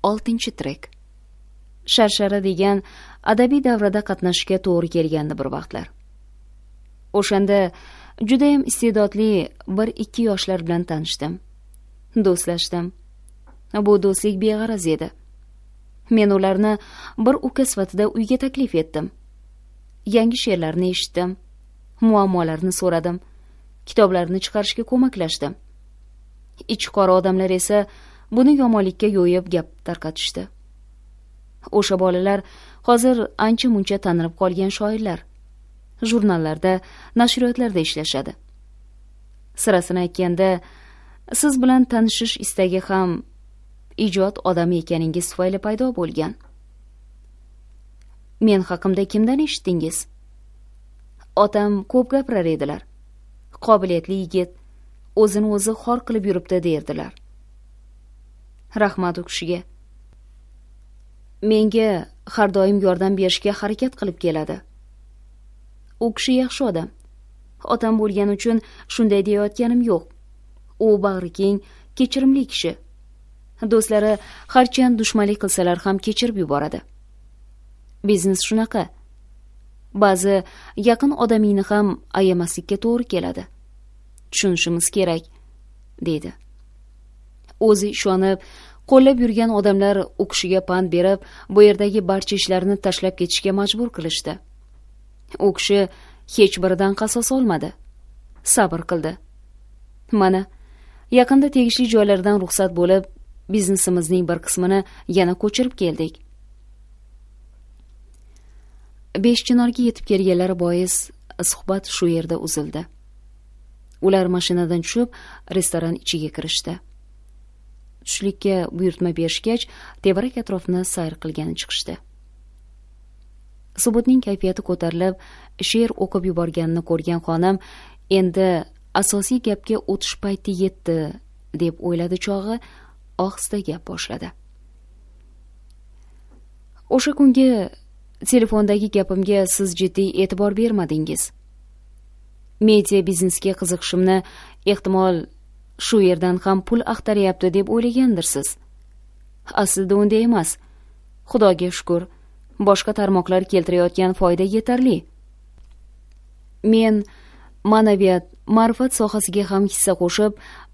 oltinchi trek sharshara degan adabiy davrada qatnashishga to'g'ri kelgandi bir vaqtlar o'shanda judayam iste'dodli bir ikki yoshlar bilan tanishdim do'stlashdim bu do'stlik beg'araz edi men ularni bir uka sifatida uyga taklif etdim yangi she'rlarni eshitdim muammolarini so'radim kitoblarni chiqarishga ko'maklashdim ichi qora odamlar esa buni yomonlikka yo'yib gap tarqatishdi o'sha bolalar hozir ancha muncha tanilib qolgan shoirlar jurnallarda nashriyotlarda ishlashadi sirasini aytganda siz bilan tanishish istagi ham ijod odami ekaningiz tufayli paydo bo'lgan men haqimda kimdan eshitdingiz otam ko'p gapirar edilar qobiliyatli yigit o'zini o'zi xor qilib yuribdi derdilar rahmat u kishiga menga har doim yordam berishga harakat qilib keladi u kishi yaxshi odam otam bo'lgani uchun shunday deyayotganim yo'q u bag'ri keng kechirimli kishi do'stlari harchand dushmanlik qilsalar ham kechirib yuboradi biznes shunaqa ba'zi yaqin odamingni ham ayamaslikka to'g'ri keladi tushunishimiz kerak deydi o'zi ishonib qo'llab yurgan odamlar kishiga pand berib bu yerdagi barcha ishlarini tashlab ketishga majbur qilishdi u kishi hech biridan qasos olmadi sabr qildi mana yaqinda tegishli joylardan ruxsat bo'lib biznesimizning bir qismini yana ko'chirib keldik besh chinorga yetib kelganlari bois suhbat shu yerda uzildi ular mashinadan tushib restoran ichiga kirishdi tushlikka buyurtma berishgach tevarak atrofni sayr qilgani chiqishdi subutning kayfiyati ko'tarilib she'r o'qib yuborganini ko'rgan xonim endi asosiy gapga o'tish payti yetdi deb o'yladi chog'i ohista gap boshladi o'sha kungi telefondagi gapimga siz jiddiy e'tibor bermadingiz media biznesga qiziqishimni ehtimol shu yerdan ham pul axtaryapti deb o'ylagandirsiz aslida unday emas xudoga shukur boshqa tarmoqlar keltirayotgan foyda yetarli men ma'naviyat ma'rifat sohasiga ham hissa qo'shib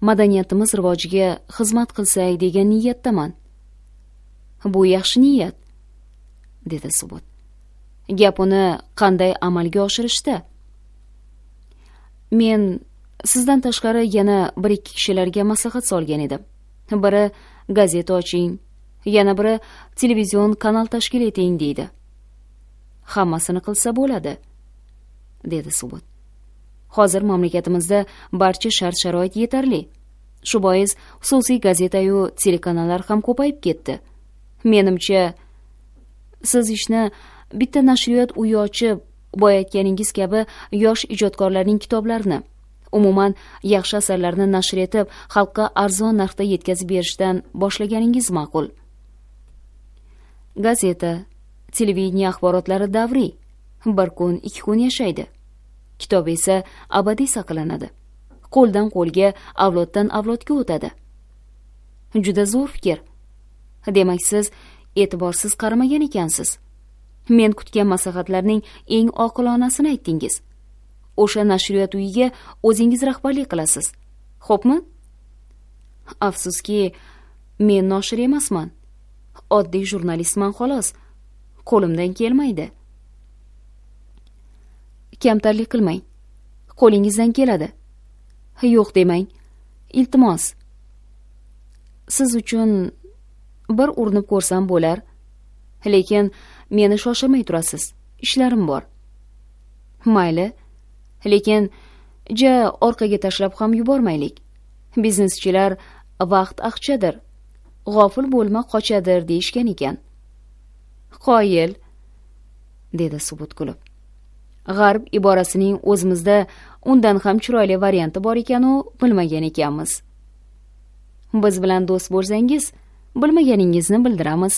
madaniyatimiz rivojiga xizmat qilsak degan niyatdaman bu yaxshi niyat dedi subut gap uni qanday amalga oshirishda men sizdan tashqari yana bir ikki kishilarga maslahat solgan edim biri gazeta oching yana biri televizion kanal tashkil eting deydi hammasini qilsa bo'ladi dedi subut hozir mamlakatimizda barcha shart sharoit yetarli shu bois xususiy gazetayu telekanallar ham ko'payib ketdi menimcha siz ishni bitta nashriyot uyi ochib boyayotganingiz kabi yosh ijodkorlarning kitoblarini umuman yaxshi asarlarni nashr etib xalqqa arzon narxda yetkazib berishdan boshlaganingiz ma'qul gazeta televideniya axborotlari davriy bir kun ikki kun yashaydi kitob esa abadiy saqlanadi qo'ldan qo'lga avloddan avlodga o'tadi juda zo'r fikr demak siz e'tiborsiz qaramagan ekansiz men kutgan maslahatlarning eng oqilonasini aytdingiz o'sha nashriyot uyiga o'zingiz rahbarlik qilasiz xo'pmi afsuski men noshir emasman oddiy jurnalistman xolos qo'limdan kelmaydi kamtarlik qilmang qo'lingizdan keladi yo'q demang iltimos siz uchun bir urinib ko'rsam bo'lar lekin meni shoshirmay turasiz ishlarim bor mayli lekin ja orqaga tashlab ham yubormaylik bizneschilar vaqt aqchadir g'ofil bo'lma qochadir deyishgan ekan qoyil dedi subut kulib g'arb iborasining o'zimizda undan ham chiroyli varianti bor ekanu bilmagan ekanmiz biz bilan do'st bo'lsangiz bilmaganingizni bildiramiz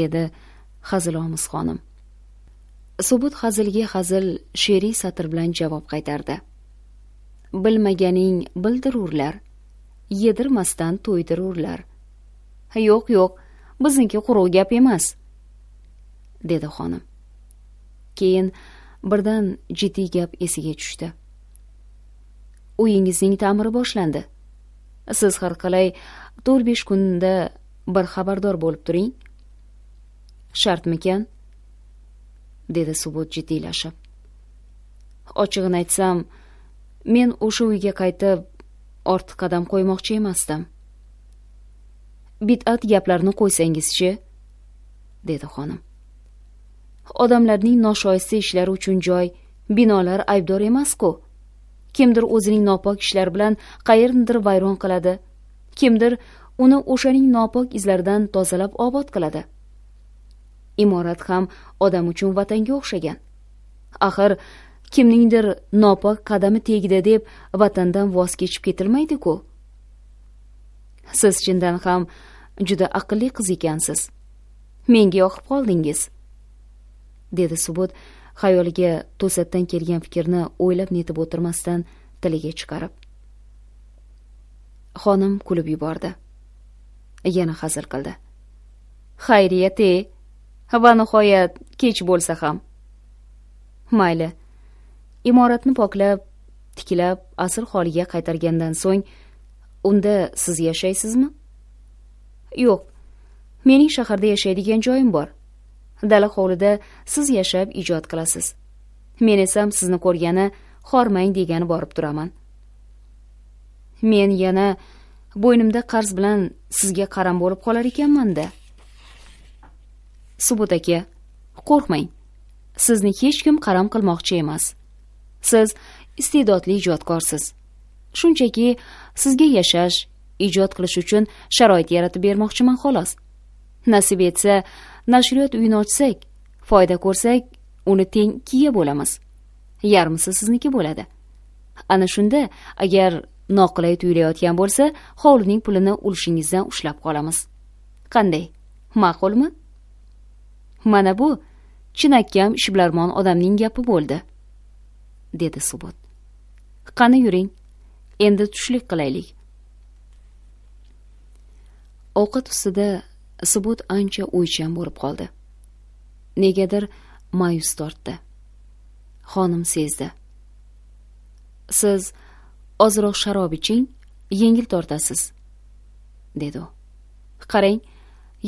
dedi hazilomiz xonim subut hazilga hazil she'riy satr bilan javob qaytardi bilmaganing bildirurlar yedirmasdan to'ydirurlar yo'q yo'q bizniki quruq gap emas dedi xonim keyin birdan jiddiy gap esiga tushdi uyingizning ta'miri boshlandi siz har qalay to'rt besh kunda bir xabardor bo'lib turing shartmikan dedi subut jiddiylashib ochig'ini aytsam men o'sha uyga qaytib ortiq qadam qo'ymoqchi emasdim bid'at gaplarni qo'ysangizchi dedi xonim odamlarning noshoyista ishlari uchun joy binolar aybdor emas-ku. kimdir o'zining nopok ishlari bilan qayerdir vayron qiladi kimdir uni o'shaning nopok izlaridan tozalab obod qiladi imorat ham odam uchun vatanga o'xshagan axir kimningdir nopok qadami tegdi deb vatandan voz kechib ketilmaydi ku siz chindan ham juda aqlli qiz ekansiz menga yoqib qoldingiz dedi subut xayoliga to'satdan kelgan fikrni o'ylab netib o'tirmasdan tiliga chiqarib xonim kulib yubordi yana hazil qildi xayriyat e va nihoyat kech bo'lsa ham mayli imoratni poklab tiklab asl holiga qaytargandan so'ng unda siz yashaysizmi yo'q mening shaharda yashaydigan joyim bor dala hovlida siz yashab ijod qilasiz men esam sizni ko'rgani hormang degani borib turaman men yana bo'ynimda qarz bilan sizga qaram bo'lib qolar ekanmanda subut aka qo'rqmang sizni hech kim qaram qilmoqchi emas siz iste'dodli ijodkorsiz shunchaki sizga yashash ijod qilish uchun sharoit yaratib bermoqchiman xolos nasib etsa nashriyot uyini ochsak foyda ko'rsak uni teng kiya bo'lamiz yarmisi sizniki bo'ladi ana shunda agar noqulay tuyulayotgan bo'lsa hovlining pulini ulushingizdan ushlab qolamiz qanday ma'qulmi mana bu chinakam ishbilarmon odamning gapi bo'ldi dedi subut qani yuring endi tushlik qilaylik ovqat ustida subut ancha o'ychan bo'lib qoldi negadir ma'yus tortdi xonim sezdi siz ozroq sharob iching yengil tortasiz dedi u qarang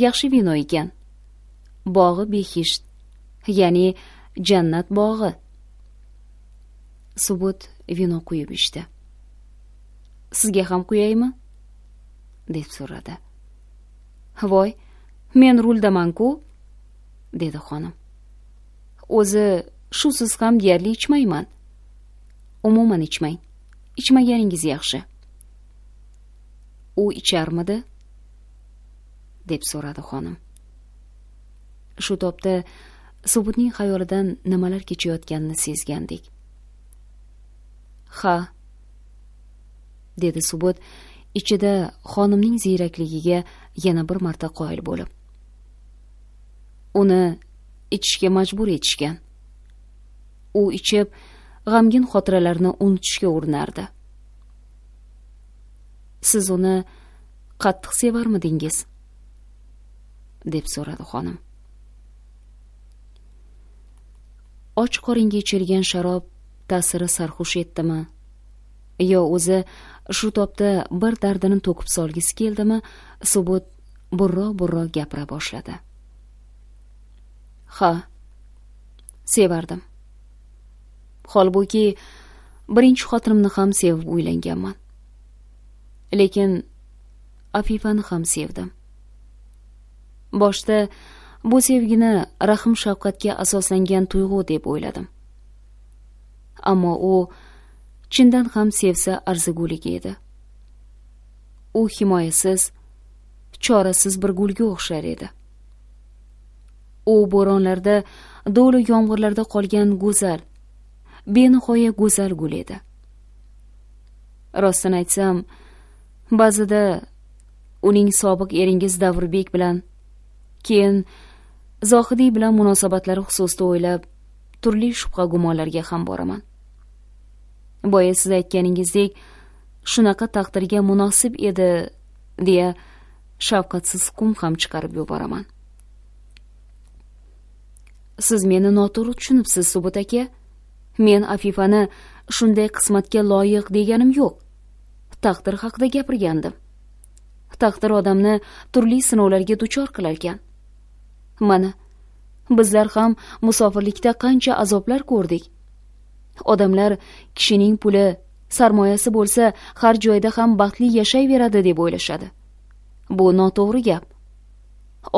yaxshi vino ekan bog'i behisht ya'ni jannat bog'i subut vino quyib ichdi sizga ham quyaymi deb so'radi voy men ruldamanku dedi xonim o'zi shusiz ham deyarli ichmayman umuman ichmang ichmaganingiz yaxshi u icharmidi deb so'radi xonim shu topda subutning xayolidan nimalar kechayotganini sezgandik ha dedi subut ichida xonimning ziyrakligiga yana bir marta qoyil bo'lib uni ichishga majbur etishgan u ichib g'amgin xotiralarni unutishga urinardi siz uni qattiq sevarmidingiz deb so'radi xonim och qoringa ichilgan sharob ta'siri sarxush etdimi yo o'zi shu topda bir dardini to'kib solgisi keldimi subut burro burro gapira boshladi ha sevardim holbuki birinchi xotinimni ham sevib uylanganman lekin afifani ham sevdim boshda bu sevgini rahm shafqatga asoslangan tuyg'u deb o'yladim ammo u chindan ham sevsa arzigulik edi u himoyasiz chorasiz bir gulga o'xshar edi u bo'ronlarda do'lu yomg'irlarda qolgan go'zal benihoya go'zal gul edi rostini aytsam ba'zida uning sobiq eringiz davrbek bilan keyin zohidiy bilan munosabatlari xususida o'ylab turli shubha gumonlarga ham boraman boya siz aytganingizdek shunaqa taqdirga munosib edi deya shafqatsiz hukm ham chiqarib yuboraman siz meni noto'g'ri tushunibsiz subut aka men afifani shunday qismatga loyiq deganim yo'q taqdir haqida gapirgandim taqdir odamni turli sinovlarga duchor qilarkan mana bizlar ham musofirlikda qancha azoblar ko'rdik odamlar kishining puli sarmoyasi bo'lsa har joyda ham baxtli yashayveradi deb o'ylashadi bu noto'g'ri gap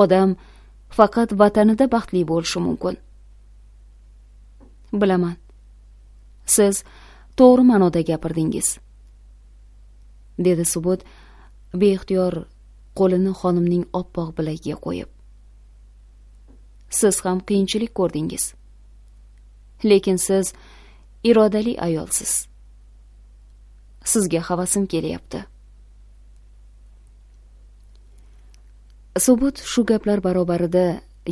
odam faqat vatanida baxtli bo'lishi mumkin bilaman siz to'g'ri ma'noda gapirdingiz dedi subut beixtiyor qo'lini xonimning oppoq bilagiga qo'yib siz ham qiyinchilik ko'rdingiz lekin siz irodali ayolsiz sizga havasim kelyapti subut shu gaplar barobarida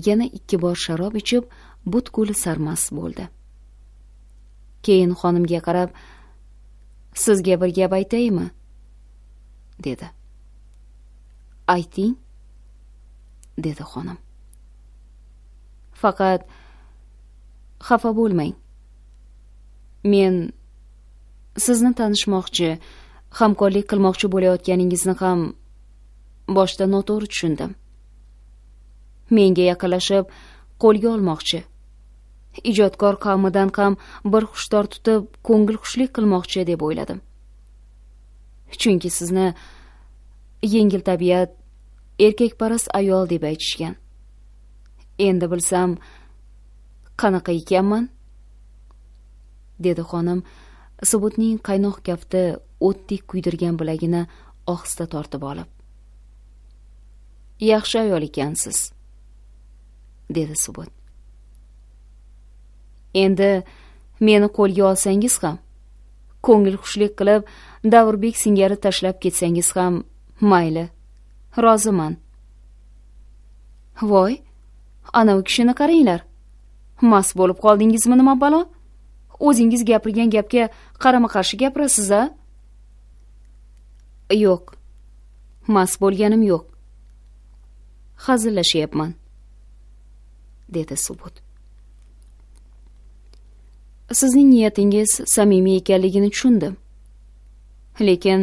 yana ikki bor sharob ichib butkul sarmas bo'ldi keyin xonimga qarab sizga bir gap aytaymi dedi ayting dedi xonim faqat xafa bo'lmang men sizni tanishmoqchi hamkorlik qilmoqchi bo'layotganingizni ham boshda noto'g'ri tushundim menga yaqinlashib qo'lga olmoqchi ijodkor qavmidan ham bir hushtor tutib ko'ngil xushlik qilmoqchi deb o'yladim chunki sizni yengil tabiat erkakparast ayol deb aytishgan endi bilsam qanaqa ekanman dedi xonim subutning qaynoq kafti o'tdek kuydirgan bilagini ohista tortib olib yaxshi ayol ekansiz dedi subut endi meni qo'lga olsangiz ham ko'ngil xushlik qilib davrbek singari tashlab ketsangiz ham mayli roziman voy ana u kishini qaranglar mast bo'lib qoldingizmi nima balo o'zingiz gapirgan gapga qarama qarshi gapirasiz a yo'q mast bo'lganim yo'q hazillashyapman dedi subut sizning niyatingiz samimiy ekanligini tushundim lekin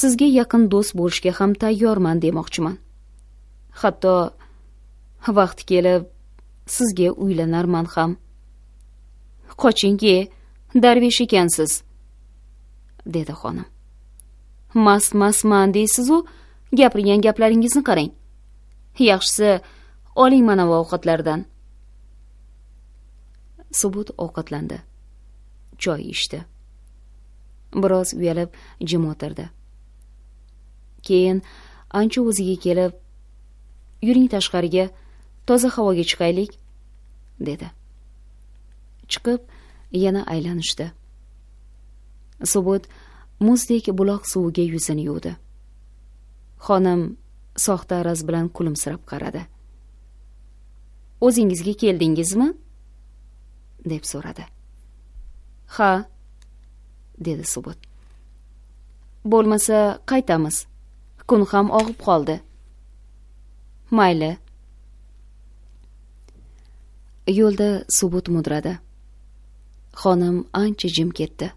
sizga yaqin do'st bo'lishga ham tayyorman demoqchiman hatto vaqti kelib sizga uylanarman ham qoching e darvesh ekansiz dedi xonim mast mastman deysizu gapirgan gaplaringizni qarang yaxshisi oling mana bu ovqatlardan subut ovqatlandi choy ichdi biroz uyalib jim o'tirdi keyin ancha o'ziga kelib yuring tashqariga toza havoga chiqaylik dedi chiqib yana aylanishdi subut muzdek buloq suviga yuzini yuvdi xonim soxta araz bilan kulimsirab qaradi o'zingizga keldingizmi deb so'radi ha dedi subut bo'lmasa qaytamiz kun ham og'ib qoldi mayli yo'lda subut mudradi xonim ancha jim ketdi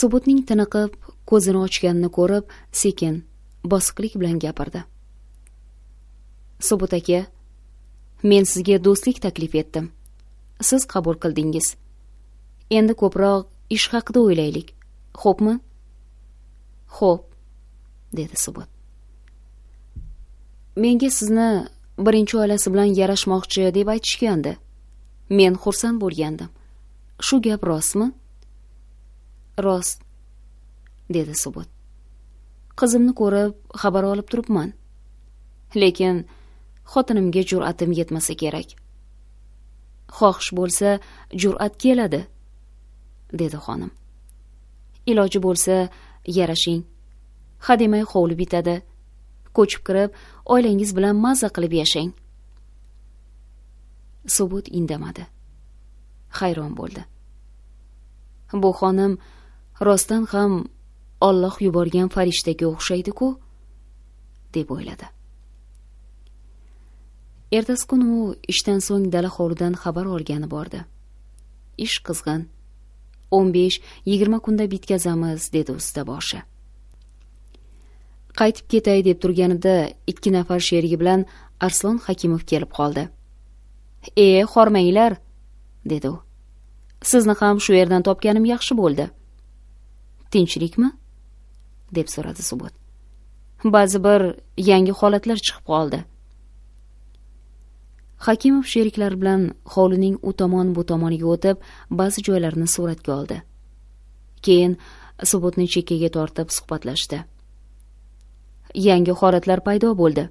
subutning tiniqib ko'zini ochganini ko'rib sekin bosiqlik bilan gapirdi subut aka men sizga do'stlik taklif etdim siz qabul qildingiz endi ko'proq ish haqida o'ylaylik xo'pmi xo'p dedi subut menga sizni birinchi oilasi bilan yarashmoqchi deb aytishgandi men xursand bo'lgandim shu gap rostmi rost dedi subut qizimni ko'rib xabar olib turibman lekin xotinimga jur'atim yetmasa kerak xohish bo'lsa jur'at keladi dedi xonim iloji bo'lsa yarashing hademay hovli bitadi ko'chib kirib oilangiz bilan mazza qilib yashang subut indamadi hayron bo'ldi bu xonim rostdan ham olloh yuborgan farishtaga o'xshaydi ku deb o'yladi ertasi kuni u ishdan so'ng dala hovlidan xabar olgani bordi ish qizg'in o'n besh yigirma kunda bitkazamiz dedi ustaboshi qaytib ketay deb turganida ikki nafar sherigi bilan arslon hakimov kelib qoldi e hormanglar dedi u sizni ham shu yerdan topganim yaxshi bo'ldi tinchlikmi deb so'radi subut ba'zi bir yangi holatlar chiqib qoldi hakimov sheriklari bilan hovlining u tomon bu tomoniga o'tib ba'zi joylarni suratga oldi keyin subutni chekkaga tortib suhbatlashdi yangi holatlar paydo bo'ldi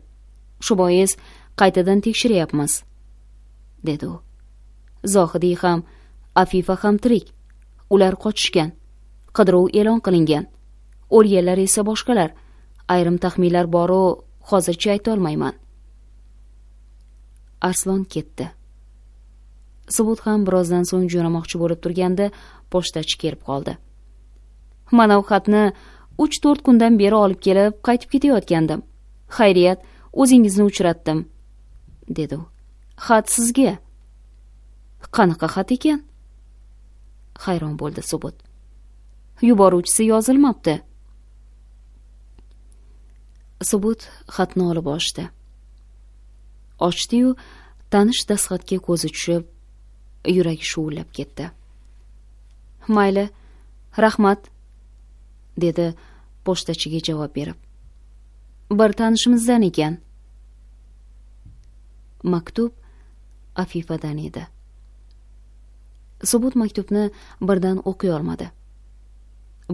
shu bois qaytadan tekshiryapmiz dedi u zohidiy ham afifa ham tirik ular qochishgan qidiruv e'lon qilingan o'lganlar esa boshqalar ayrim taxminlar boru hozircha aytolmayman arslon ketdi subut ham birozdan so'ng jo'namoqchi bo'lib turganda pochtachi kelib qoldi manav xatni uch to'rt kundan beri olib kelib qaytib ketayotgandim xayriyat o'zingizni uchratdim dedi u xat sizga qanaqa xat ekan hayron bo'ldi subut yuboruvchisi yozilmabdi subut xatni olib ochdi ochdiyu tanish dastxatga ko'zi tushib yuragi shuvillab ketdi mayli rahmat dedi pochtachiga javob berib bir tanishimizdan ekan maktub afifadan edi subut maktubni birdan o'qiy olmadi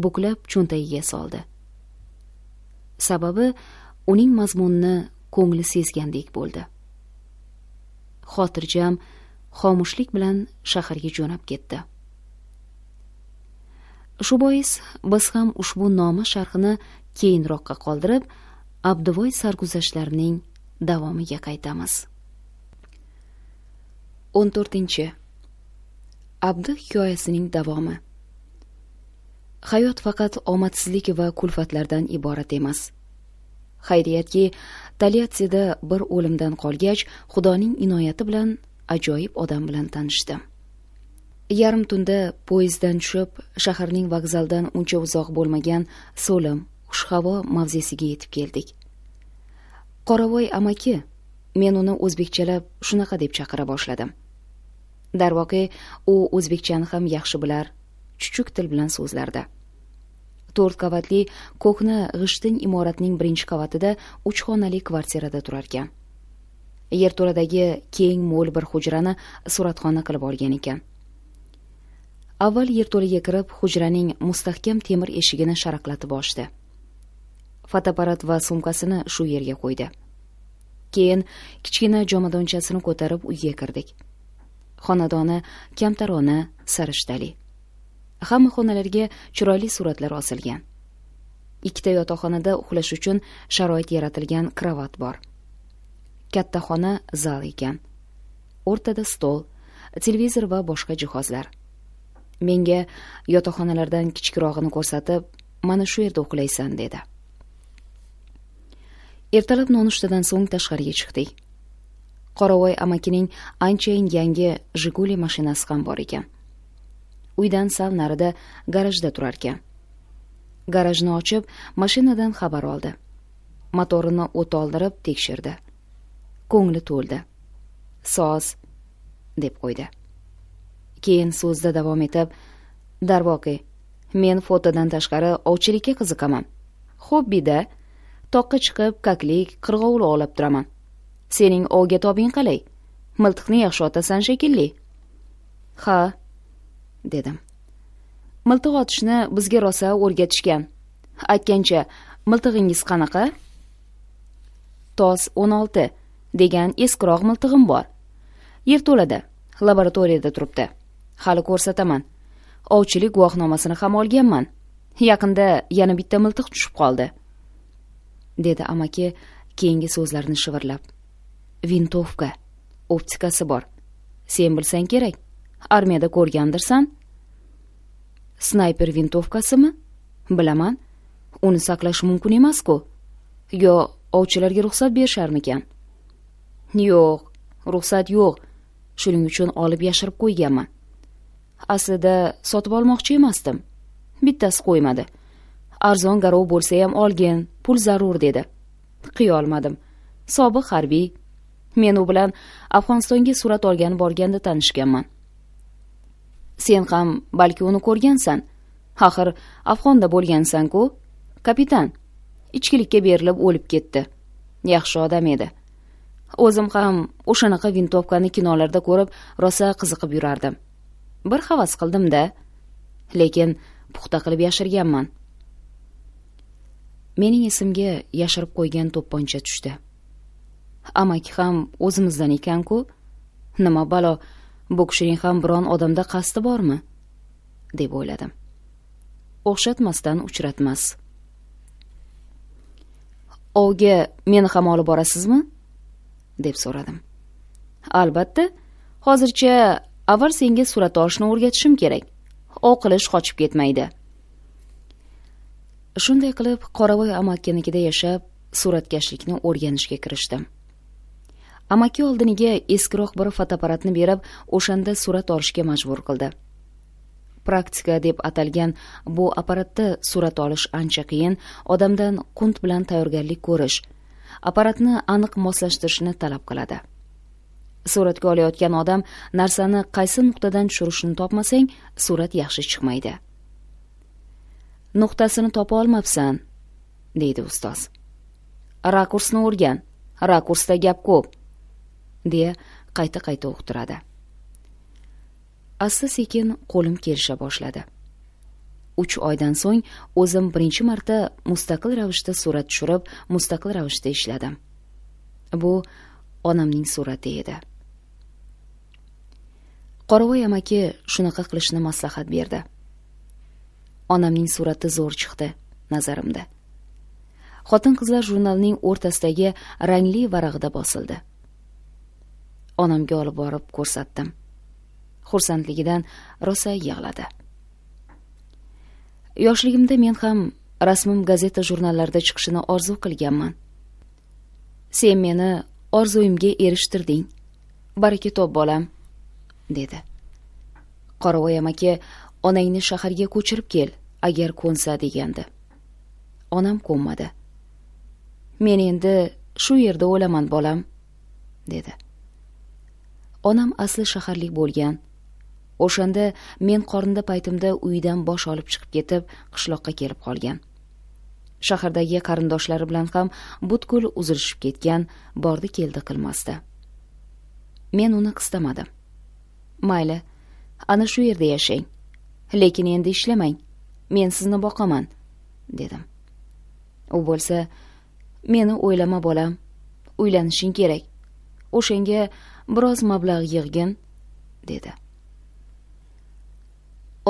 buklab cho'ntagiga soldi sababi uning mazmunini ko'ngli sezgandek bo'ldi xotirjam xomushlik bilan shaharga jo'nab ketdi shu bois biz ham ushbu noma sharhini keyinroqqa qoldirib abduvoy sarguzashtlarining davomiga qaytamiz o'n to'rtinchi abdi hikoyasining davomi hayot faqat omadsizlik va kulfatlardan iborat emas xayriyatki tolyatsida bir o'limdan qolgach xudoning inoyati bilan ajoyib odam bilan tanishdim yarim tunda poyezddan tushib shaharning vokzaldan uncha uzoq bo'lmagan so'lim xushhavo mavzesiga yetib keldik qoravoy amaki men uni o'zbekchalab shunaqa deb chaqira boshladim darvoqe u o'zbekchani ham yaxshi bilar chuchuk til bilan so'zlardi to'rt qavatli ko'hna g'ishtin imoratning birinchi qavatida uch xonali kvartirada turarkan yerto'ladagi keng mo'l bir hujrani suratxona qilib olgan ekan avval yerto'laga kirib hujraning mustahkam temir eshigini sharaqlatib ochdi fotoapparat va sumkasini shu yerga qo'ydi keyin kichkina jomadonchasini ko'tarib uyga kirdik xonadoni kamtarona sarishtali hamma xonalarga chiroyli suratlar osilgan ikkita yotoqxonada uxlash uchun sharoit yaratilgan kravat bor katta xona zal ekan o'rtada stol televizor va boshqa jihozlar menga yotoqxonalardan kichikrog'ini ko'rsatib mana shu yerda uxlaysan dedi ertalab nonushtadan so'ng tashqariga chiqdik qoravoy amakining anchayin yangi jiguli mashinasi ham bor ekan uydan sal narida garajda turarkan garajni ochib mashinadan xabar oldi motorini o't oldirib tekshirdi ko'ngli to'ldi soz deb qo'ydi keyin so'zida davom etib darvoqe men fotodan tashqari ovchilikka qiziqaman hobbida toqqa chiqib kaklik qirg'ovul olib turaman sening ovga tobing qalay miltiqni yaxshi otasan shekilli ha dedim miltiq otishni bizga rosa o'rgatishgan aytgancha miltig'ingiz qanaqa tos o'n olti degan eskiroq miltig'im bor yerto'lada laboratoriyada turibdi hali ko'rsataman ovchilik guvohnomasini ham olganman yaqinda yana bitta miltiq tushib qoldi dedi amaki keyingi so'zlarni shivirlab vintovka optikasi bor sen bilsang kerak armiyada ko'rgandirsan snayper vintovkasimi bilaman uni saqlash mumkin emas-ku. Yo ovchilarga ruxsat berisharmikan? Yo'q, ruxsat yo'q. Shuning uchun olib yashirib qo'yganman. aslida sotib olmoqchi emasdim bittasi qo'ymadi arzon garov bo'lsa ham olgin pul zarur dedi qiyolmadim sobiq harbiy men u bilan afg'onistonga surat olgani borganda tanishganman sen ham balki uni ko'rgansan axir afg'onda bo'lgansan-ku kapitan ichkilikka berilib o'lib ketdi yaxshi odam edi o'zim ham o'shanaqa vintovkani kinolarda ko'rib rosa qiziqib yurardim bir havas qildimda lekin puxta qilib yashirganman mening esimga yashirib qo'ygan to'pponcha tushdi amaki ham o'zimizdan ekan-ku. nima balo bu kishining ham biron odamda qasdi bormi deb o'yladim o'xshatmasdan uchratmas ovga meni ham olib borasizmi deb so'radim albatta hozircha avval senga suratga olishni o'rgatishim kerak oqilish qochib ketmaydi shunday qilib qoravoy amakinikida yashab suratkashlikni o'rganishga kirishdim amaki oldiniga eskiroq bir fotoapparatni berib o'shanda surat olishga majbur qildi praktika deb atalgan bu apparatda surat olish ancha qiyin odamdan qunt bilan tayyorgarlik ko'rish apparatni aniq moslashtirishni talab qiladi suratga olayotgan odam narsani qaysi nuqtadan tushirishini topmasang surat yaxshi chiqmaydi nuqtasini topa olmabsan deydi ustoz rakursni o'rgan rakursda gap ko'p deya qayta qayta o'qitiradi asta sekin qo'lim kelisha boshladi uch oydan so'ng o'zim birinchi marta mustaqil ravishda surat tushirib mustaqil ravishda ishladim bu onamning surati edi qoravoy amaki shunaqa qilishni maslahat berdi onamning surati zo'r chiqdi nazarimda xotin qizlar jurnalining o'rtasidagi rangli varag'ida bosildi onamga olib borib ko'rsatdim xursandligidan rosa yig'ladi yoshligimda men ham rasmim gazeta jurnallarda chiqishini orzu qilganman sen meni orzuimga erishtirding baraka top bolam dedi qoravoyam aka onangni shaharga ko'chirib kel agar ko'nsa degandi onam ko'nmadi men endi shu yerda o'laman bolam dedi onam asli shaharlik bo'lgan o'shanda men qornida paytimda uydan bosh olib chiqib ketib qishloqqa kelib qolgan shahardagi qarindoshlari bilan ham butkul uzilishib ketgan bordi keldi qilmasdi men uni qistamadim mayli ana shu yerda yashang lekin endi ishlamang men sizni boqaman dedim u bo'lsa meni o'ylama bolam uylanishing kerak o'shanga biroz mablag' yig'gin dedi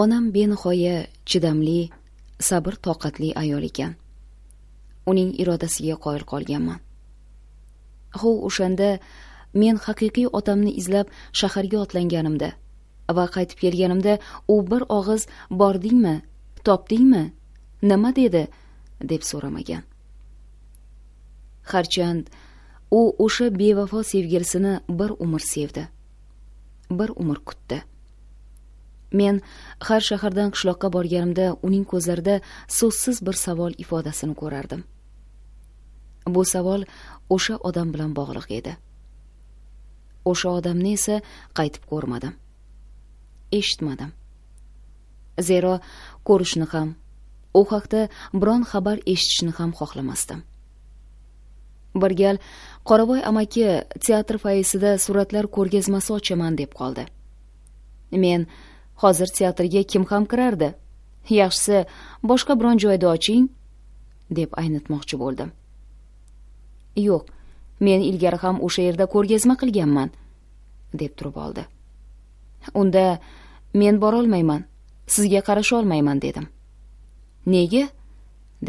onam benihoya chidamli sabr toqatli ayol ekan uning irodasiga qoyil qolganman hov o'shanda men haqiqiy otamni izlab shaharga otlanganimda va qaytib kelganimda u bir og'iz bordingmi topdingmi nima dedi deb so'ramagan harchand u o'sha bevafo sevgilisini bir umr sevdi bir umr kutdi men har shahardan qishloqqa borganimda uning ko'zlarida so'zsiz bir savol ifodasini ko'rardim bu savol o'sha odam bilan bog'liq edi o'sha odamni esa qaytib ko'rmadim eshitmadim zero ko'rishni ham u haqda biron xabar eshitishni ham xohlamasdim bir gal qoravoy amaki teatr fayisida suratlar ko'rgazmasi ochaman deb qoldi men hozir teatrga kim ham kirardi yaxshisi boshqa biron joyda oching deb aynitmoqchi bo'ldim yo'q men ilgari ham o'sha yerda ko'rgazma qilganman deb turib oldi unda men borolmayman sizga qarasha olmayman dedim nega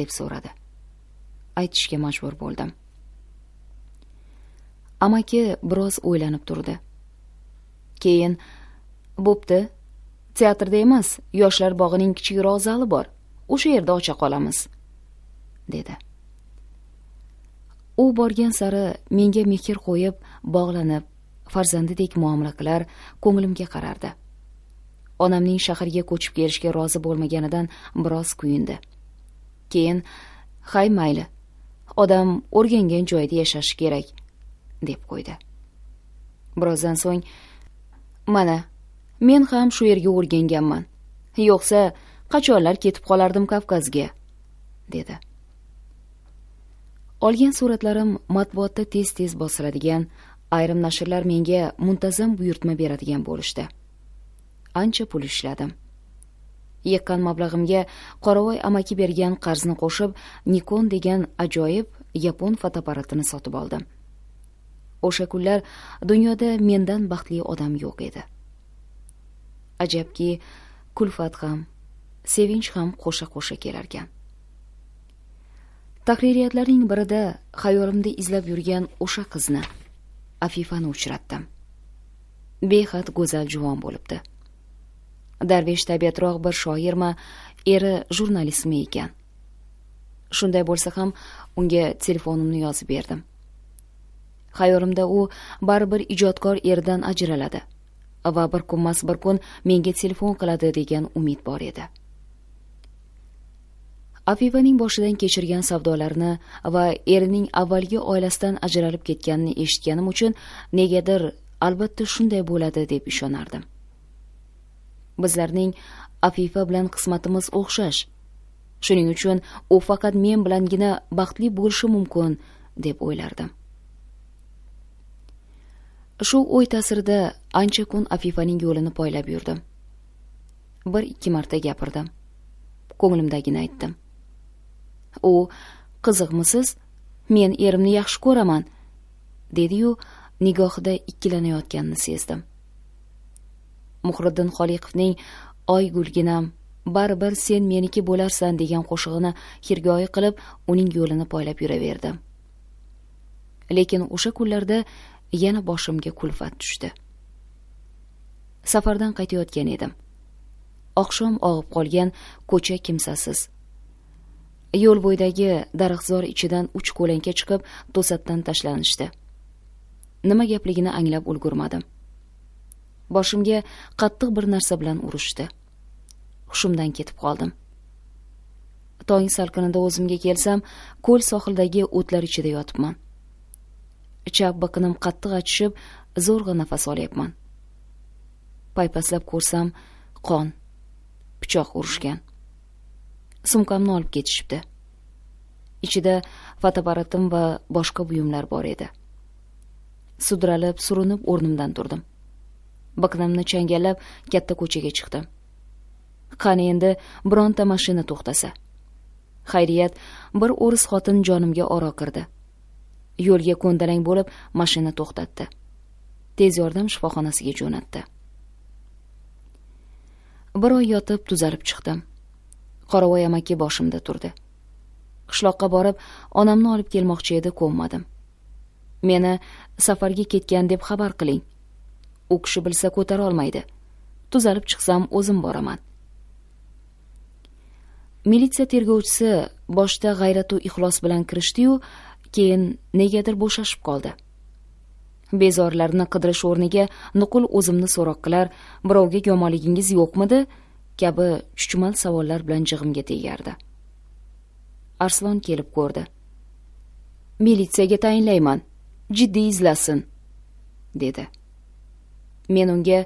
deb so'radi aytishga majbur bo'ldim amaki biroz o'ylanib turdi keyin bo'pti teatrda emas yoshlar bog'ining kichikroq zali bor o'sha yerda ocha qolamiz dedi u borgan sari menga mehr qo'yib bog'lanib farzandidek muomala qilar ko'nglimga qarardi onamning shaharga ko'chib kelishga rozi bo'lmaganidan biroz kuyundi keyin hay mayli odam o'rgangan joyida yashashi kerak deb qo'ydi birozdan so'ng mana men ham shu yerga o'rganganman yo'qsa qachonlar ketib qolardim kavkazga dedi olgan suratlarim matbuotda tez tez bosiladigan ayrim nashrlar menga muntazam buyurtma beradigan bo'lishdi ancha pul ishladim yiqqan mablag'imga qoravoy amaki bergan qarzni qo'shib nikon degan ajoyib yapon fotoapparatini sotib oldim o'sha kunlar dunyoda mendan baxtli odam yo'q edi ajabki kulfat ham sevinch ham qo'sha qo'sha kelarkan tahririyatlarning birida xayolimda izlab yurgan o'sha qizni afifani uchratdim behad go'zal juvon bo'libdi darvesh tabiatroq bir shoirmi eri jurnalistmi ekan shunday bo'lsa ham unga telefonimni yozib berdim xayolimda u baribir ijodkor eridan ajraladi va bir kunmas bir kun menga telefon qiladi degan umid bor edi afifaning boshidan kechirgan savdolarini va erining avvalgi oilasidan ajralib ketganini eshitganim uchun negadir albatta shunday bo'ladi deb ishonardim bizlarning afifa bilan qismatimiz o'xshash shuning uchun u faqat men bilangina baxtli bo'lishi mumkin deb o'ylardim shu o'y ta'sirida ancha kun afifaning yo'lini poylab yurdim bir ikki marta gapirdim ko'nglimdagini aytdim u qiziqmisiz men erimni yaxshi ko'raman dediyu nigohida ikkilanayotganini sezdim muhriddin xoliqovning oy gulginam baribir sen meniki bo'larsan degan qo'shig'ini xirgoyi qilib uning yo'lini poylab yuraverdim lekin o'sha kunlarda yana boshimga kulfat tushdi safardan qaytayotgan edim oqshom og'ib qolgan ko'cha kimsasiz yo'l bo'yidagi daraxtzor ichidan uch ko'lanka chiqib to'satdan tashlanishdi nima gapligini anglab ulgurmadim boshimga qattiq bir narsa bilan urishdi hushimdan ketib qoldim tong salqinida o'zimga kelsam ko'l sohildagi o'tlar ichida yotibman chap biqinim qattiq achishib zo'rg'a nafas olyapman paypaslab ko'rsam qon pichoq urishgan sumkamni olib ketishibdi ichida fotoapparatim va boshqa buyumlar bor edi sudralib surinib o'rnimdan turdim biqinimni changallab katta ko'chaga chiqdim qani endi bironta mashina to'xtasa xayriyat bir o'ris xotin jonimga oro kirdi yo'lga ko'ndalang bo'lib mashina to'xtatdi tez yordam shifoxonasiga jo'natdi bir oy yotib tuzalib chiqdim qoravoy amaki boshimda turdi qishloqqa borib onamni olib kelmoqchi edi ko'nmadim meni safarga ketgan deb xabar qiling u kishi bilsa ko'tara olmaydi tuzalib chiqsam o'zim boraman militsiya tergovchisi boshda g'ayratu ixlos bilan kirishdiyu keyin negadir bo'shashib qoldi bezorilarni qidirish o'rniga nuqul o'zimni so'roq qilar birovga yomonligingiz yo'qmidi kabi chuchmal savollar bilan jig'imga tegardi arslon kelib ko'rdi militsiyaga tayinlayman jiddiy izlasin dedi men unga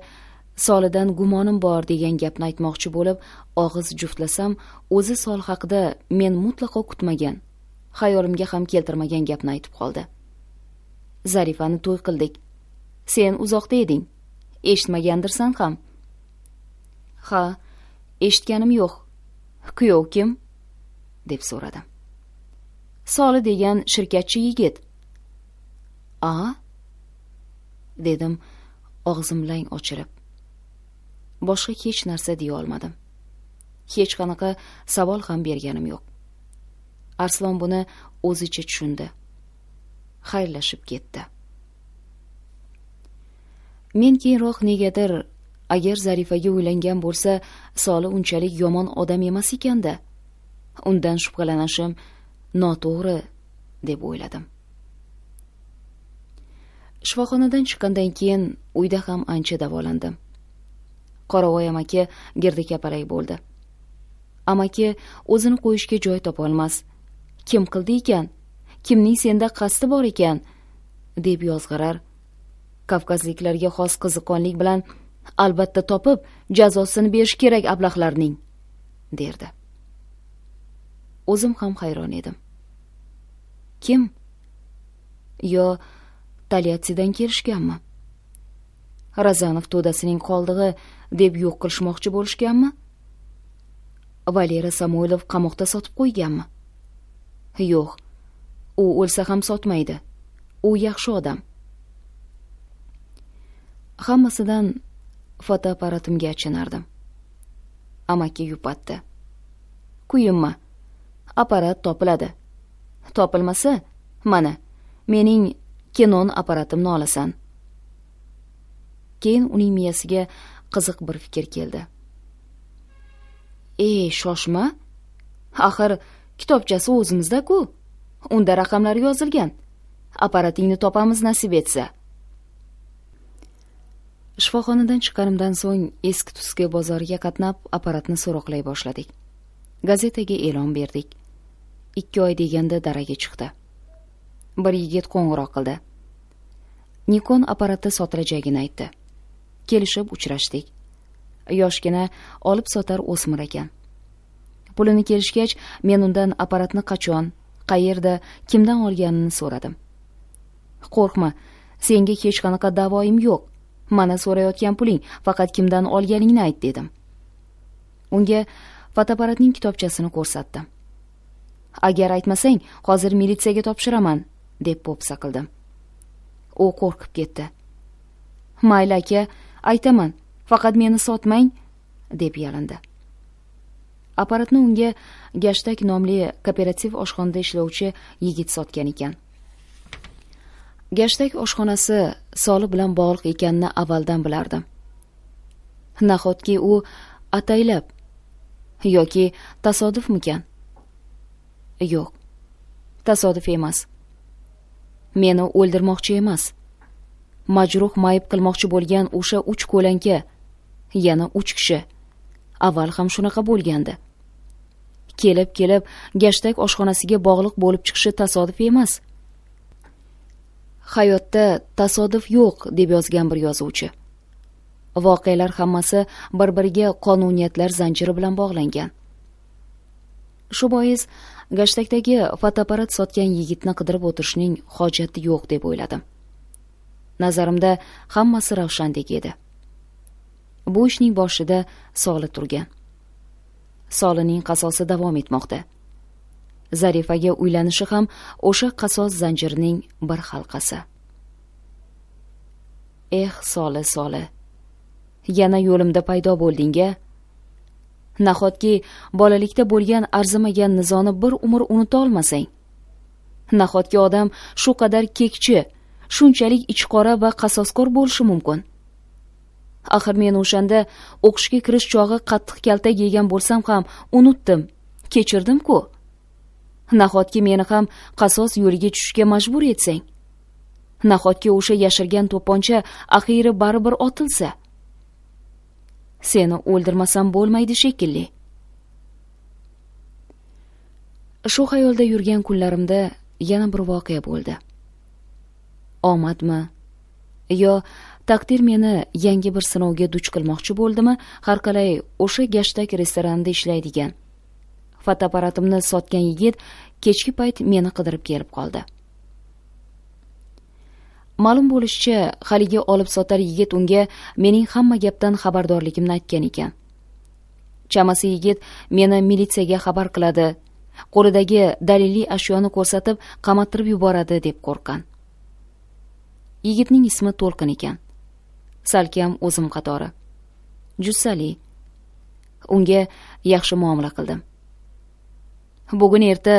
solidan gumonim bor degan gapni aytmoqchi bo'lib og'iz juftlasam o'zi sol haqida men mutlaqo kutmagan xayolimga ham keltirmagan gapni aytib qoldi zarifani to'y qildik sen uzoqda eding eshitmagandirsan ham ha eshitganim yo'q kuyov kim deb so'radim soli degan shirkatchi yigit a dedim og'zim lang ochilib boshqa hech narsa deya olmadim hech qanaqa savol ham berganim yo'q arslon buni o'zicha tushundi xayrlashib ketdi men keyinroq negadir agar zarifaga uylangan bo'lsa soli unchalik yomon odam emas ekanda undan shubhalanishim noto'g'ri deb o'yladim shifoxonadan chiqqandan keyin uyda ham ancha davolandim qoravoy amaki girdi kapalak bo'ldi amaki o'zini qo'yishga joy topolmas kim qildi ekan kimning senda qasdi bor ekan deb yozg'irar kavkazliklarga xos qiziqqonlik bilan albatta topib jazosini berish kerak ablahlarning derdi o'zim ham hayron edim kim yo talyatsidan kelishganmi razanov to'dasining qoldig'i deb yo'q qilishmoqchi bo'lishganmi valera samoylov qamoqda sotib qo'yganmi yo'q u o'lsa ham sotmaydi u yaxshi odam hammasidan fotoapparatimga achinardim amaki yupatdi kuyinma apparat topiladi topilmasa mana mening Canon apparatimni olasan keyin uning miyasiga qiziq bir fikr keldi ey shoshma axir kitobchasi o'zimizda ku unda raqamlar yozilgan apparatingni topamiz nasib etsa shifoxonadan chiqqanimdan so'ng eski tuski bozoriga qatnab apparatni so'roqlay boshladik gazetaga e'lon berdik ikki oy deganda daraga chiqdi bir yigit qo'ng'iroq qildi nikon apparati sotilajagini aytdi kelishib uchrashdik yoshgina olib sotar o'smir ekan pulini kelishgach men undan apparatni qachon qayerda kimdan olganini so'radim qo'rqma senga hech qanaqa da'voyim yo'q mana so'rayotgan puling faqat kimdan olganingni ayt dedim unga fotoapparatning kitobchasini ko'rsatdim agar aytmasang hozir militsiyaga topshiraman deb po'pisa qildim u qo'rqib ketdi mayli aka aytaman faqat meni sotmang deb yalindi apparatni unga gashtak nomli kooperativ oshxonada ishlovchi yigit sotgan ekan gashtak oshxonasi soli bilan bog'liq ekanini avvaldan bilardim nahotki u ataylab yoki tasodifmikan yo'q tasodif emas meni o'ldirmoqchi emas majruh mayib qilmoqchi bo'lgan o'sha uch ko'lanka yana uch kishi avval ham shunaqa bo'lgandi kelib kelib gashtak oshxonasiga bog'liq bo'lib chiqishi tasodif emas hayotda tasodif yo'q deb yozgan bir yozuvchi voqealar hammasi bir biriga qonuniyatlar zanjiri bilan bog'langan shu bois gashtakdagi fotoapparat sotgan yigitni qidirib o'tirishning hojati yo'q deb o'yladim nazarimda hammasi ravshandek edi bu ishning boshida soli turgan solining qasosi davom etmoqda zarifaga uylanishi ham o'sha qasos zanjirining bir halqasi eh soli soli yana yo'limda paydo bo'lding a nahotki bolalikda bo'lgan arzimagan nizoni bir umr unuta olmasang nahotki odam shu qadar kekchi shunchalik ichqora va qasoskor bo'lishi mumkin axir men o'shanda o'qishga kirish chog'i qattiq kaltak yegan bo'lsam ham unutdim kechirdim ku nahotki meni ham qasos yo'liga tushishga majbur etsang nahotki o'sha yashirgan to'poncha axiyri baribir otilsa seni o'ldirmasam bo'lmaydi shekilli shu xayolda yurgan kunlarimda yana bir voqea bo'ldi omadmi yo taqdir meni yangi bir sinovga duch qilmoqchi bo'ldimi har qalay o'sha gashtak restoranida ishlaydigan fotoapparatimni sotgan yigit kechki payt meni qidirib kelib qoldi ma'lum bo'lishicha haligi olib sotar yigit unga mening hamma gapdan xabardorligimni aytgan ekan chamasi yigit meni militsiyaga xabar qiladi qo'lidagi daliliy ashyoni ko'rsatib qamattirib yuboradi deb qo'rqqan yigitning ismi to'lqin ekan salkam o'zim qatori jussali unga yaxshi muomala qildim bugun erta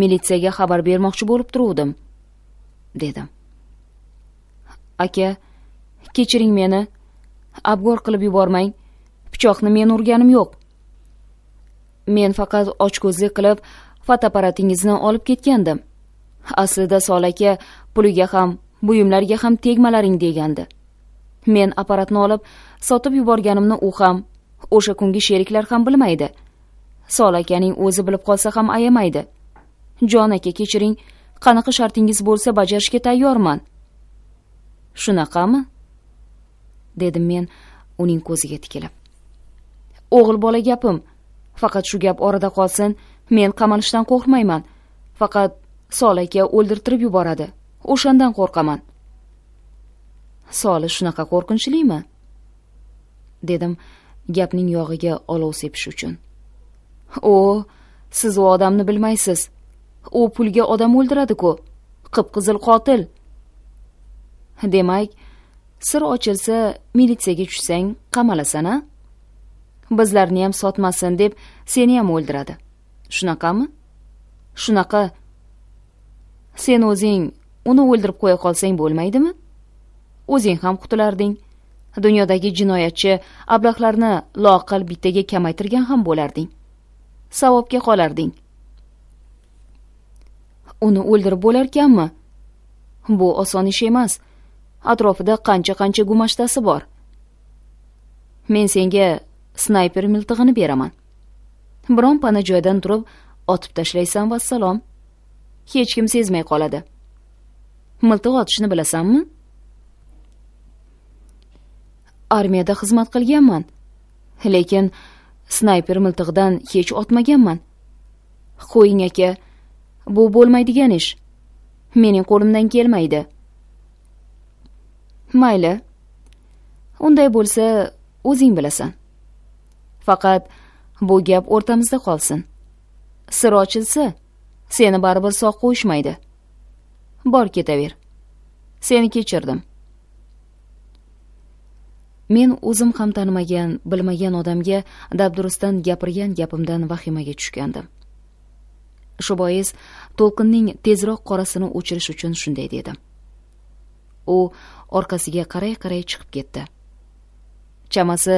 militsiyaga xabar bermoqchi bo'lib turuvdim dedim aka kechiring meni abgor qilib yubormang pichoqni men urganim yo'q men faqat ochko'zlik qilib fotoapparatingizni olib ketgandim aslida sol aka puliga ham buyumlarga ham tegmalaring degandi men apparatni olib sotib yuborganimni u ham o'sha kungi sheriklar ham bilmaydi sol akaning o'zi bilib qolsa ham ayamaydi jon aka kechiring qanaqa shartingiz bo'lsa bajarishga tayyorman shunaqami dedim men uning ko'ziga tikilib o'g'il bola gapim faqat shu gap orada qolsin men qamalishdan qo'rqmayman faqat sol aka o'ldirtirib yuboradi o'shandan qo'rqaman soli shunaqa qo'rqinchlimi dedim gapning yog'iga olov sepish uchun o siz u odamni bilmaysiz u pulga odam o'ldiradi-ku. Qip qizil qotil. Demak, sir ochilsa, militsiyaga tushsang, qamalasan a? Bizlarni ham sotmasin deb seni ham o'ldiradi. Shunaqami? Shunaqa. Sen o'zing uni o'ldirib qo'ya qolsang bo'lmaydimi? O'zing ham qutularding. Dunyodagi jinoyatchi ablahlarni loaqal bittaga kamaytirgan ham bo'larding. Savobga qolarding. uni o'ldirib bo'larkanmi bu oson ish emas atrofida qancha qancha gumashtasi bor men senga snayper miltig'ini beraman biron pana joydan turib otib tashlaysan vassalom hech kim sezmay qoladi miltiq otishni bilasanmi armiyada xizmat qilganman lekin snayper miltig'idan hech otmaganman qo'ying aka bu bo'lmaydigan ish mening qo'limdan kelmaydi mayli unday bo'lsa o'zing bilasan faqat bu gap o'rtamizda qolsin sir ochilsa seni baribir sog' qo'yishmaydi bor ketaver seni kechirdim men o'zim ham tanimagan bilmagan odamga dabdurustdan gapirgan gapimdan vahimaga tushgandim shu bois to'lqinning tezroq qorasini o'chirish uchun shunday dedim u orqasiga qaray qaray chiqib ketdi chamasi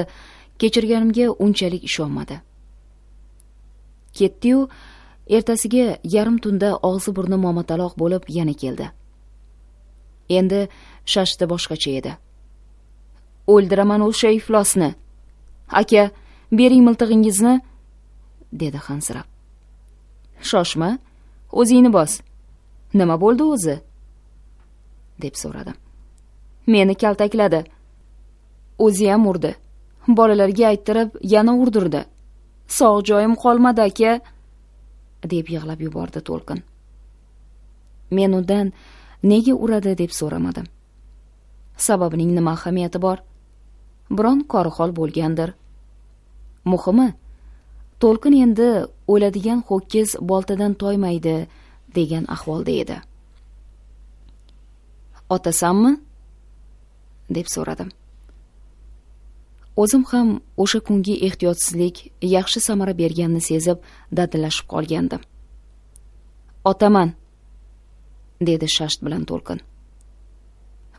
kechirganimga unchalik ishonmadi ketdiyu ertasiga yarim tunda og'zi burni momataloq bo'lib yana keldi endi shashti boshqacha edi o'ldiraman o'sha iflosni aka bering miltig'ingizni dedi hansirab shoshma o'zingni bos nima bo'ldi o'zi deb so'radim meni kaltakladi o'zi ham urdi bolalarga ayttirib yana urdirdi sog' joyim qolmadi aka deb yig'lab yubordi to'lqin men undan nega uradi deb so'ramadim sababining nima ahamiyati bor biron korihol bo'lgandir muhimi to'lqin endi o'ladigan ho'kiz boltadan toymaydi degan ahvolda edi otasanmi deb so'radim o'zim ham o'sha kungi ehtiyotsizlik yaxshi samara berganini sezib dadillashib qolgandim otaman dedi shasht bilan to'lqin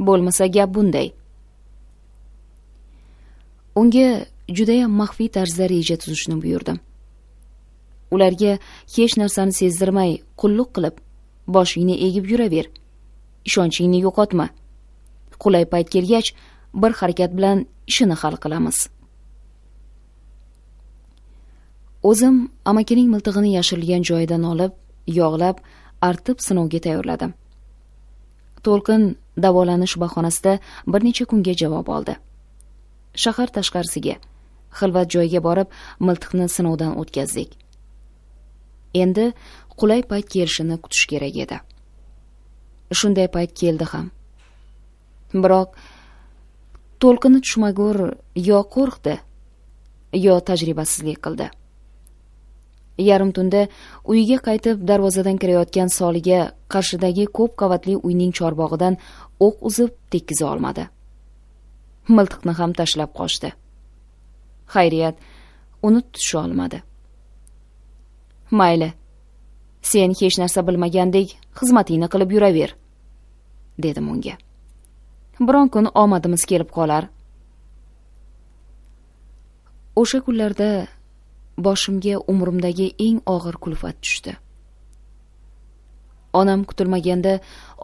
bo'lmasa gap bunday unga judayam maxfiy tarzda reja tuzishni buyurdim ularga hech narsani sezdirmay qulluq qilib boshingni egib yuraver ishonchingni yo'qotma qulay payt kelgach bir harakat bilan ishini hal qilamiz o'zim amakining miltig'ini yashirilgan joyidan olib yog'lab artib sinovga tayyorladim to'lqin davolanish bahonasida bir necha kunga javob oldi shahar tashqarisiga xilvat joyga borib miltiqni sinovdan o'tkazdik endi qulay payt kelishini kutish kerak edi shunday payt keldi ham biroq to'lqini tushmagur yo qo'rqdi yo tajribasizlik qildi yarim tunda uyiga qaytib darvozadan kirayotgan soliga qarshidagi ko'p qavatli uyning chorbog'idan o'q uzib tekkiza olmadi miltiqni ham tashlab qochdi xayriyat uni tutisha olmadi mayli sen hech narsa bilmagandek xizmatingni qilib yuraver dedim unga biron kun omadimiz kelib qolar o'sha kunlarda boshimga umrimdagi eng og'ir kulfat tushdi onam kutilmaganda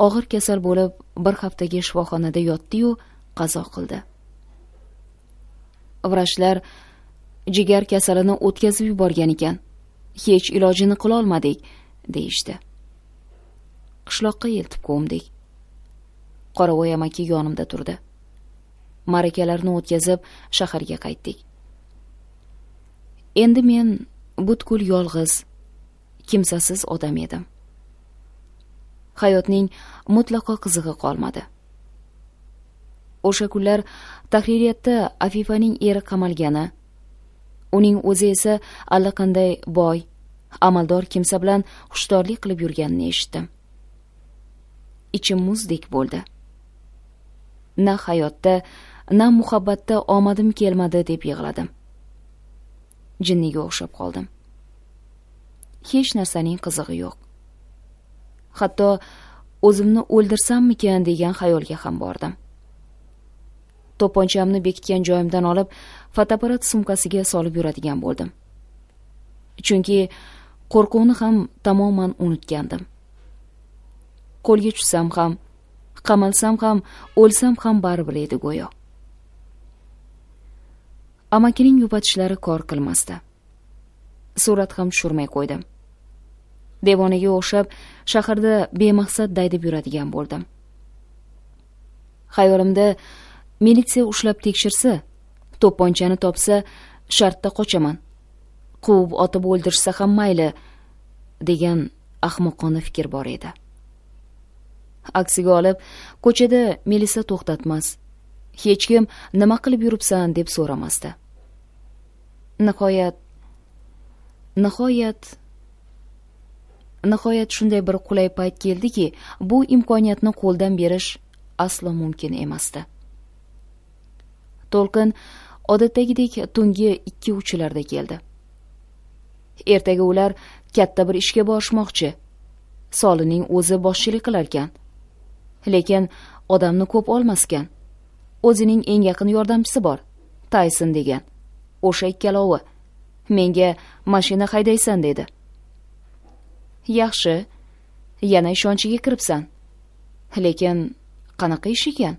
og'ir kasal bo'lib bir haftaga shifoxonada yotdi-yu, qazo qildi vrachlar jigar kasalini o'tkazib yuborgan ekan hech ilojini qilolmadik deyishdi qishloqqa eltib ko'mdik qoravoy amaki yonimda turdi ma'rakalarni o'tkazib shaharga qaytdik endi men butkul yolg'iz kimsasiz odam edim hayotning mutlaqo qizig'i qolmadi o'sha kunlar tahririyatda afifaning eri qamalgani uning o'zi esa allaqanday boy amaldor kimsa bilan xushtorlik qilib yurganini eshitdim ichim muzdek bo'ldi na hayotda na muhabbatda omadim kelmadi deb yig'ladim jinniga o'xshab qoldim hech narsaning qizig'i yo'q hatto o'zimni o'ldirsammikan degan xayolga ham bordim to'pponchamni bekitgan joyimdan olib fotoapparat sumkasiga solib yuradigan bo'ldim chunki qo'rquvni ham tamoman unutgandim qo'lga tushsam ham qamalsam ham o'lsam ham baribir edi go'yo amakining yupatishlari kor qilmasdi surat ham tushirmay qo'ydim devonaga o'xshab shaharda bemaqsad daydib yuradigan bo'ldim xayolimda militsiya ushlab tekshirsa to'pponchani topsa shartta qochaman quvib otib o'ldirishsa ham mayli degan ahmoqona fikr bor edi aksiga olib ko'chada melisa to'xtatmas hech kim nima qilib yuribsan deb so'ramasdi nihoyat nihoyat nihoyat shunday bir qulay payt keldiki bu imkoniyatni qo'ldan berish aslo mumkin emasdi to'lqin odatdagidek tungi ikki uchlarda keldi ertaga ular katta bir ishga borishmoqchi solining o'zi boshchilik qilarkan lekin odamni ko'p olmaskan o'zining eng yaqin yordamchisi bor tayson degan o'sha ikkalovi menga mashina haydaysan dedi yaxshi yana ishonchiga kiribsan lekin qanaqa ish ekan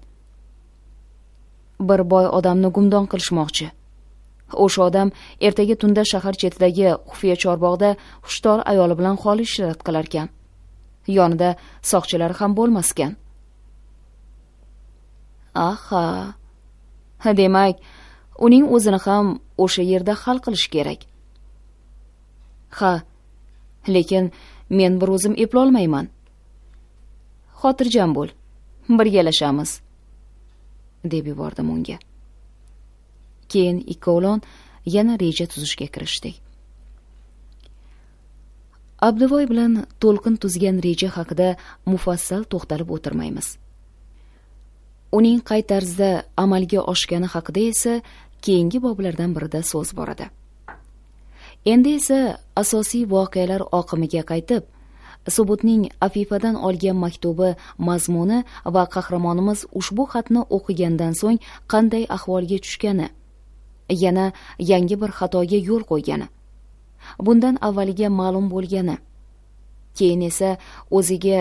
bir boy odamni gumdon qilishmoqchi o'sha odam ertaga tunda shahar chetidagi xufiya chorbog'da xushtor ayoli bilan xoli ishrat qilarkan yonida soqchilari ham bo'lmaskan aha demak uning o'zini ham o'sha yerda hal qilish kerak ha lekin men bir o'zim eplolmayman xotirjam bo'l birgalashamiz deb yubordim unga keyin ikkovlon yana reja tuzishga kirishdik abduvoy bilan to'lqin tuzgan reja haqida mufassal to'xtalib o'tirmaymiz uning qay tarzda amalga oshgani haqida esa keyingi boblardan birida so'z boradi endi esa asosiy voqealar oqimiga qaytib subutning afifadan olgan maktubi mazmuni va qahramonimiz ushbu xatni o'qigandan so'ng qanday ahvolga tushgani yana yangi bir xatoga yo'l qo'ygani bundan avvaliga ma'lum bo'lgani keyin esa o'ziga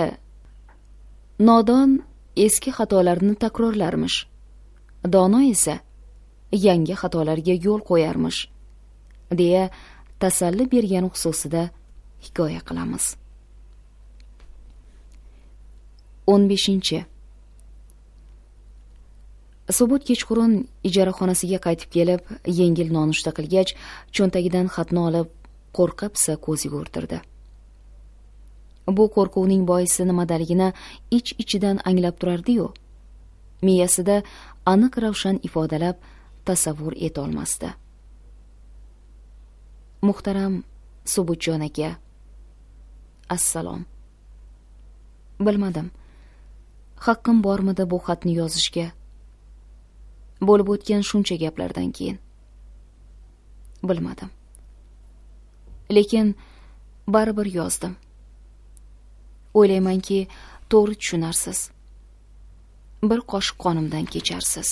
nodon eski xatolarni takrorlarmish dono esa yangi xatolarga yo'l qo'yarmish deya tasalli bergan xususida hikoya qilamiz o'n beshinchi sobot kechqurun ijaraxonasiga qaytib kelib yengil nonushta qilgach cho'ntagidan xatni olib qo'rqa pisa ko'z yugurtirdi bu qo'rquvning boisi nimadaligini ich ichidan anglab turardiyu miyasida aniq ravshan ifodalab tasavvur etolmasdi muhtaram subutjon aka assalom bilmadim haqqim bormidi bu xatni yozishga bo'lib o'tgan shuncha gaplardan keyin bilmadim lekin baribir yozdim o'ylaymanki to'g'ri tushunarsiz bir qoshiq qonimdan kecharsiz